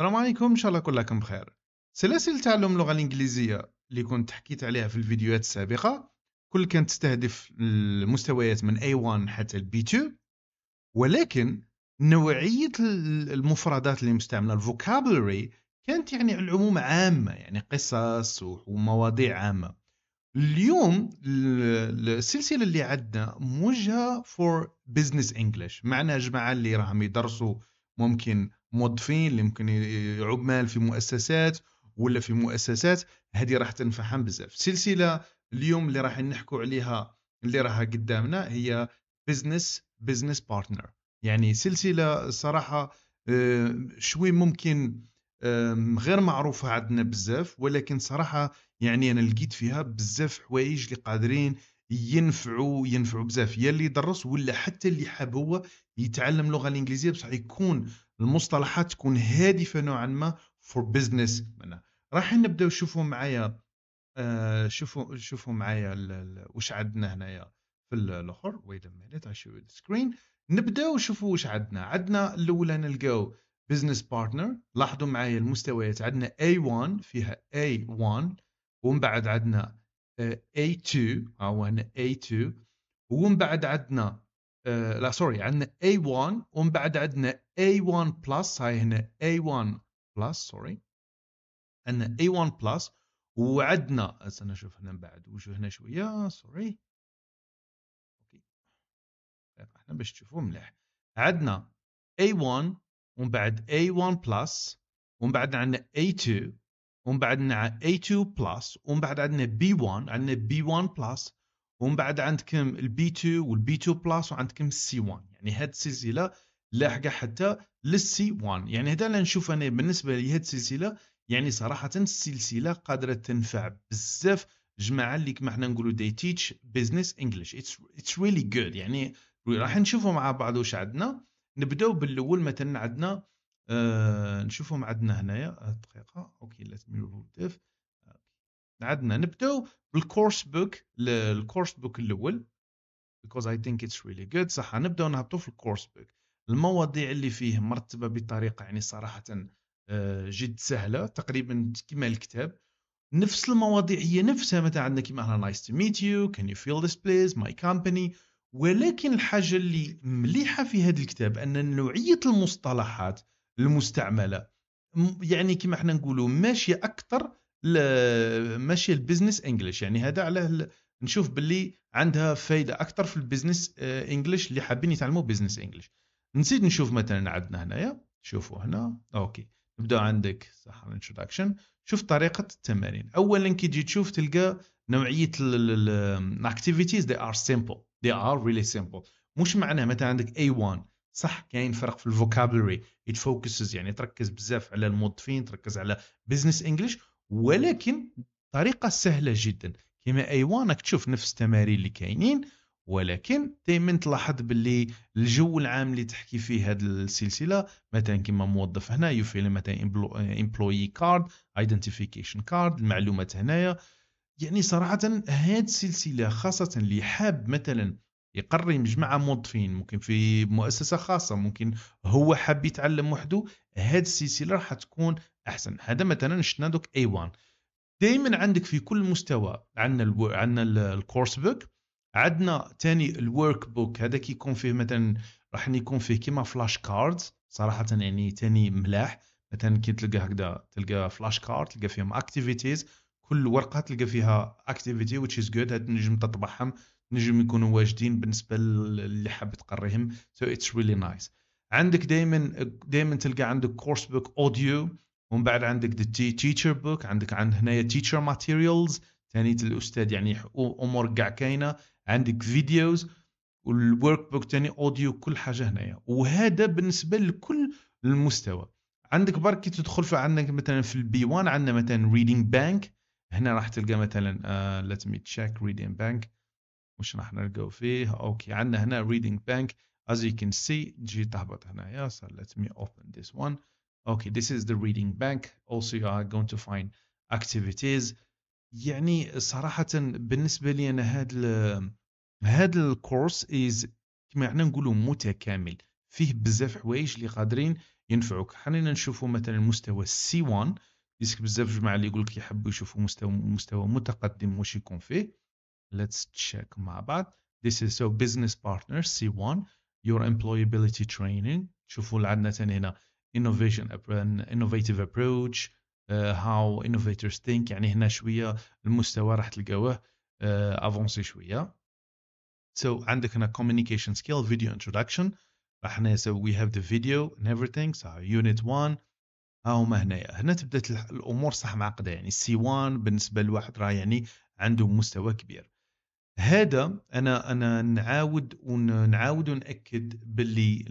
السلام عليكم ان شاء الله كلكم بخير سلاسل تعلم اللغه الانجليزيه اللي كنت حكيت عليها في الفيديوهات السابقه كل كانت تستهدف المستويات من A1 حتى B2 ولكن نوعيه المفردات اللي مستعمله الفوكابلري كانت يعني العموم عامه يعني قصص ومواضيع عامه اليوم السلسله اللي عندنا موجهه فور بزنس انجلش معنا جماعه اللي راهم يدرسوا ممكن موظفين اللي ممكن عمال في مؤسسات ولا في مؤسسات هذه راح تنفعهم بزاف سلسلة اليوم اللي راح نحكوا عليها اللي راها قدامنا هي بزنس بزنس بارتنر يعني سلسله صراحه آه، شوي ممكن غير معروفه عندنا بزاف ولكن صراحه يعني انا لقيت فيها بزاف حوايج اللي قادرين ينفعوا ينفعوا بزاف يا اللي درس ولا حتى اللي حاب هو يتعلم اللغه الانجليزيه بصح يكون المصطلحات تكون هادفه نوعا ما فور بزنس راح نبداو شوفوا معايا آه، شوفوا شوفوا معايا واش عندنا هنايا في الاخر ويت ا مينيت اي شو سكرين نبداو شوفوا واش عندنا عندنا الاولى نلقاو بزنس بارتنر لاحظوا معايا المستويات عندنا A1 فيها A1 ومن بعد عندنا A2 او عندنا A2 ومن بعد عندنا آه، لا سوري عندنا A1 ومن بعد عندنا A1 بلس هاي هنا A1 بلس سوري عندنا A1 بلس وعدنا استنى نشوف هنا من بعد وشو هنا شويه سوري اوكي طيب، احنا باش تشوفوه مليح عدنا A1 ومن بعد A1 بلس ومن بعد عندنا A2 ومن بعد عندنا A2 بلس ومن بعد عندنا B1 عندنا B1 بلس ومن بعد عندكم البي 2 والبي 2 بلس وعندكم السي 1 يعني هاد السلسله لاحقه حتى للسي 1 يعني هذا اللي نشوف انا بالنسبه لهاد السلسله يعني صراحه السلسله قادره تنفع بزاف جماعه اللي كما حنا نقولوا دي تيتش بزنس انجلش اتس ريلي جود يعني راح نشوفوا مع بعض واش عندنا نبداو بالاول مثلا عندنا آه، نشوفهم عندنا هنايا دقيقه اوكي لات مي ريموف ديف عندنا نبداو بالكورس بوك الكورس بوك الاول بيكوز اي ثينك اتس ريلي جود صح نبداو نهبطو في الكورس بوك المواضيع اللي فيه مرتبه بطريقه يعني صراحه آه، جد سهله تقريبا كما الكتاب نفس المواضيع هي نفسها مثلا عندنا كيما هنا نايس تو ميت يو كان يو فيل ذيس بليز ماي كومباني ولكن الحاجه اللي مليحه في هذا الكتاب ان نوعيه المصطلحات المستعمله يعني كما احنا نقولوا ماشيه اكثر ماشيه البزنس انجلش يعني هذا علاه نشوف باللي عندها فايده اكثر في البزنس آه، انجلش اللي حابين يتعلموا بزنس انجلش نزيد نشوف مثلا عندنا هنايا شوفوا هنا اوكي نبدا عندك صح الانتروداكشن شوف طريقه التمارين اولا كي تجي تشوف تلقى نوعيه الاكتيفيتيز دي ار سيمبل دي ار ريلي سيمبل مش معناه مثلا عندك اي 1 صح كاين فرق في الفوكابلري ات فوكسز يعني تركز بزاف على الموظفين تركز على بزنس انجلش ولكن طريقه سهله جدا كما وانك تشوف نفس التمارين اللي كاينين ولكن دائما تلاحظ باللي الجو العام اللي تحكي فيه هذه السلسله مثلا كما موظف هنا يفعل مثلا امبلوي كارد ايدنتيفيكيشن كارد المعلومات هنايا يعني صراحه هذه السلسله خاصه اللي حاب مثلا يقري مجموعة موظفين ممكن في مؤسسة خاصة ممكن هو حاب يتعلم وحده هاد السلسلة راح تكون أحسن هذا مثلا شفنا دوك اي 1 دائما عندك في كل مستوى عندنا الو... عندنا الكورس بوك عندنا ثاني الورك بوك هذا كيكون فيه مثلا راح يكون فيه كيما فلاش كاردز صراحة يعني ثاني ملاح مثلا كي تلقى هكذا تلقى فلاش كارد تلقى فيهم اكتيفيتيز كل ورقه تلقى فيها اكتيفيتي which is good تنجم تطبعهم نجم يكونوا واجدين بالنسبه للي حاب تقريهم سو اتس ريلي نايس عندك دائما دائما تلقى عندك كورس بوك اوديو ومن بعد عندك تيتشر بوك عندك عند هنايا تيتشر ماتيريالز ثاني الاستاذ يعني امور كاع كاينه عندك فيديوز والورك بوك ثاني اوديو كل حاجه هنايا وهذا بالنسبه لكل المستوى عندك برك كي تدخل في عندك مثلا في البي 1 عندنا مثلا ريدنج بانك هنا راح تلقى مثلا ليت مي تشيك check بانك مش راح نلقاو فيه اوكي عندنا هنا reading bank as you can see تجي تهبط هنايا so let me open this one okay this is the reading bank also you are going to find activities يعني صراحة بالنسبة لي أنا هذا هذا الكورس از كما احنا نقولوا متكامل فيه بزاف حوايج اللي قادرين ينفعوك خلينا نشوفوا مثلا مستوى سي 1 بزاف جماعه اللي يقول لك يحبوا يشوفوا مستوى مستوى متقدم واش يكون فيه Let's check مع بعض. This is so business partners C1 your employability training. شوفوا اللي عندنا ثاني هنا innovation innovative approach uh, how innovators think يعني هنا شويه المستوى راح تلقاوه افونسي uh, شويه. So عندك هنا communication skill video introduction احنا so we have the video and everything so unit 1 ها هما هنايا هنا تبدا الامور صح معقده يعني c 1 بالنسبه لواحد راه يعني عنده مستوى كبير هذا انا انا نعاود ونعاود وناكد باللي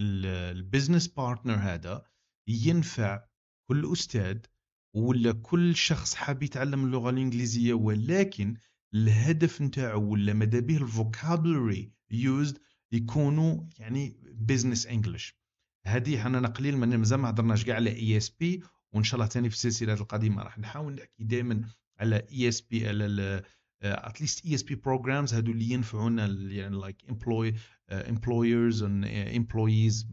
البزنس بارتنر هذا ينفع كل استاذ ولا كل شخص حاب يتعلم اللغه الانجليزيه ولكن الهدف نتاعو ولا ماذا به الفوكابلري يوزد يكونوا يعني بزنس انجلش هذه حنا قليل مازال ما هضرناش كاع على اي اس بي وان شاء الله ثاني في السلسله القديمه راح نحاول نحكي دائما على اي اس بي على اتليست اي اس بي بروجرامز هادو اللي ينفعونا يعني لايك امبلوي امبلويرز امبلويز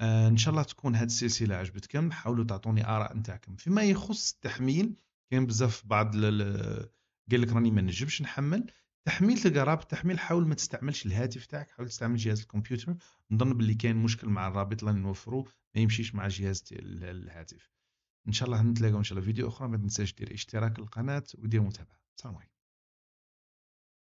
ان شاء الله تكون هذه السلسله عجبتكم حاولوا تعطوني اراء نتاعكم فيما يخص التحميل كان بزاف بعض قال لك راني ما نجمش نحمل تحميل تلقى رابط تحميل حاول ما تستعملش الهاتف تاعك حاول تستعمل جهاز الكمبيوتر نظن باللي كاين مشكل مع الرابط اللي نوفرو ما يمشيش مع جهاز الهاتف ان شاء الله نتلاقاو ان شاء الله فيديو اخرى ما تنساش دير اشتراك القناه ودير متابعه سلام عليكم